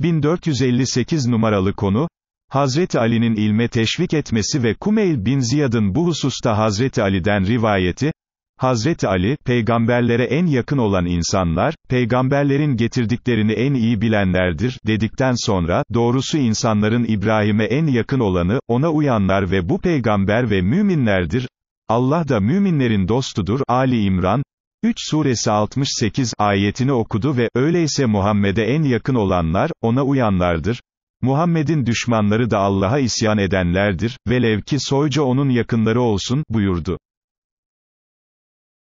1458 numaralı konu, Hazreti Ali'nin ilme teşvik etmesi ve Kumeyl bin Ziyad'ın bu hususta Hazreti Ali'den rivayeti, Hazreti Ali, peygamberlere en yakın olan insanlar, peygamberlerin getirdiklerini en iyi bilenlerdir, dedikten sonra, doğrusu insanların İbrahim'e en yakın olanı, ona uyanlar ve bu peygamber ve müminlerdir, Allah da müminlerin dostudur, Ali İmran, 3 suresi 68 ayetini okudu ve, öyleyse Muhammed'e en yakın olanlar, ona uyanlardır. Muhammed'in düşmanları da Allah'a isyan edenlerdir, velev ki soyca onun yakınları olsun, buyurdu.